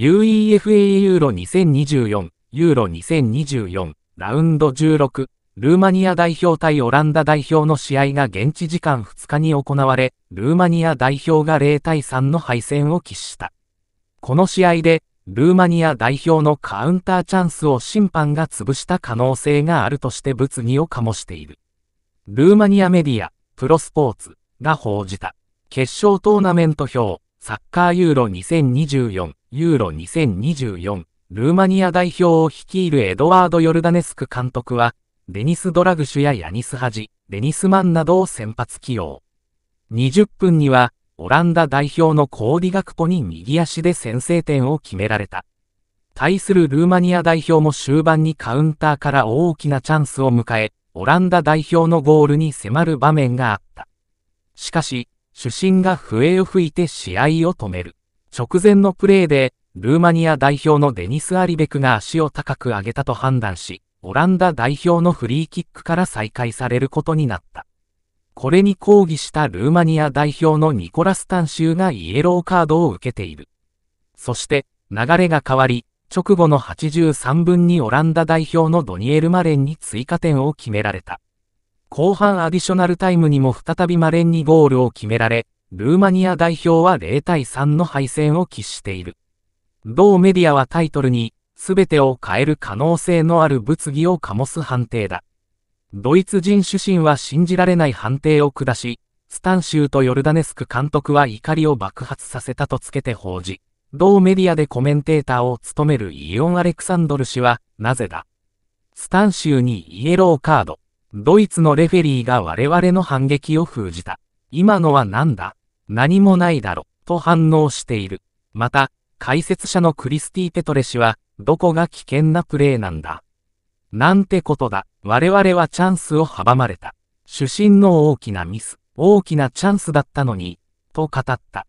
UEFA ユーロ2024、ユーロ2024、ラウンド16、ルーマニア代表対オランダ代表の試合が現地時間2日に行われ、ルーマニア代表が0対3の敗戦を喫した。この試合で、ルーマニア代表のカウンターチャンスを審判が潰した可能性があるとして物議を醸している。ルーマニアメディア、プロスポーツが報じた。決勝トーナメント表、サッカーユーロ2024、ユーロ2024ルーマニア代表を率いるエドワード・ヨルダネスク監督は、デニス・ドラグシュやヤニス・ハジ、デニス・マンなどを先発起用。20分には、オランダ代表のコーディガクポに右足で先制点を決められた。対するルーマニア代表も終盤にカウンターから大きなチャンスを迎え、オランダ代表のゴールに迫る場面があった。しかし、主審が笛を吹いて試合を止める。直前のプレーで、ルーマニア代表のデニス・アリベクが足を高く上げたと判断し、オランダ代表のフリーキックから再開されることになった。これに抗議したルーマニア代表のニコラス・タンシューがイエローカードを受けている。そして、流れが変わり、直後の83分にオランダ代表のドニエル・マレンに追加点を決められた。後半アディショナルタイムにも再びマレンにゴールを決められ、ルーマニア代表は0対3の敗戦を喫している。同メディアはタイトルに、全てを変える可能性のある物議を醸す判定だ。ドイツ人主審は信じられない判定を下し、スタン州とヨルダネスク監督は怒りを爆発させたとつけて報じ、同メディアでコメンテーターを務めるイオン・アレクサンドル氏は、なぜだスタン州にイエローカード。ドイツのレフェリーが我々の反撃を封じた。今のは何だ何もないだろ、と反応している。また、解説者のクリスティ・ペトレ氏は、どこが危険なプレーなんだ。なんてことだ、我々はチャンスを阻まれた。主審の大きなミス、大きなチャンスだったのに、と語った。